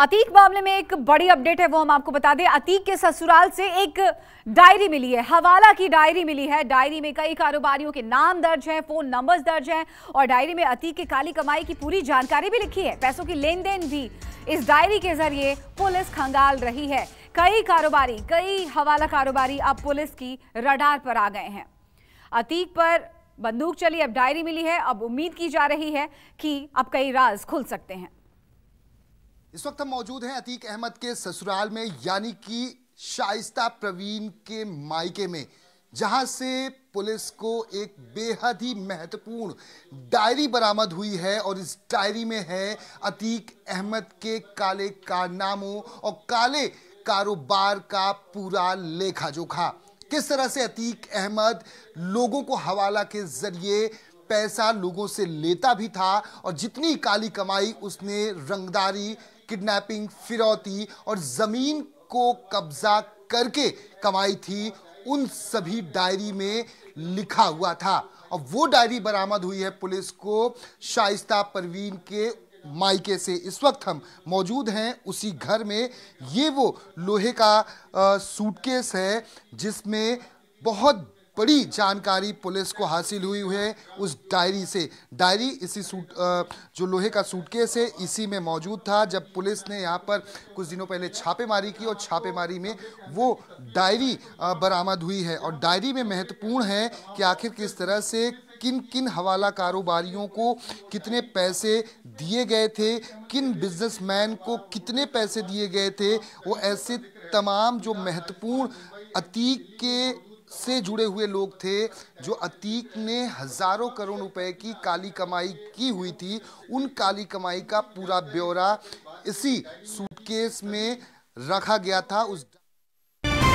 अतीक मामले में एक बड़ी अपडेट है वो हम आपको बता दें अतीक के ससुराल से एक डायरी मिली है हवाला की डायरी मिली है डायरी में कई कारोबारियों के नाम दर्ज हैं फोन नंबर्स दर्ज हैं और डायरी में अतीक के काली कमाई की पूरी जानकारी भी लिखी है पैसों की लेन देन भी इस डायरी के जरिए पुलिस खंगाल रही है कई कारोबारी कई हवाला कारोबारी अब पुलिस की रडार पर आ गए हैं अतीक पर बंदूक चली अब डायरी मिली है अब उम्मीद की जा रही है कि अब कई राज खुल सकते हैं इस वक्त हम मौजूद हैं अतीक अहमद के ससुराल में यानी कि शाइस्ता प्रवीण के मायके में जहां से पुलिस को एक बेहद ही महत्वपूर्ण डायरी बरामद हुई है और इस डायरी में है अतीक अहमद के काले कारनामों और काले कारोबार का पूरा लेखा जोखा किस तरह से अतीक अहमद लोगों को हवाला के जरिए पैसा लोगों से लेता भी था और जितनी काली कमाई उसने रंगदारी किडनैपिंग फिरौती और ज़मीन को कब्जा करके कमाई थी उन सभी डायरी में लिखा हुआ था और वो डायरी बरामद हुई है पुलिस को शाइस्ता परवीन के मायके से इस वक्त हम मौजूद हैं उसी घर में ये वो लोहे का सूटकेस है जिसमें बहुत बड़ी जानकारी पुलिस को हासिल हुई है उस डायरी से डायरी इसी सूट जो लोहे का सूटकेस है इसी में मौजूद था जब पुलिस ने यहाँ पर कुछ दिनों पहले छापेमारी की और छापेमारी में वो डायरी बरामद हुई है और डायरी में महत्वपूर्ण है कि आखिर किस तरह से किन किन हवाला कारोबारियों को कितने पैसे दिए गए थे किन बिजनेसमैन को कितने पैसे दिए गए थे वो ऐसे तमाम जो महत्वपूर्ण अतीक के से जुड़े हुए लोग थे जो अतीक ने हजारों करोड़ रुपए की काली कमाई की हुई थी उन काली कमाई का पूरा ब्यौरा इसी सूटकेस में रखा गया था उस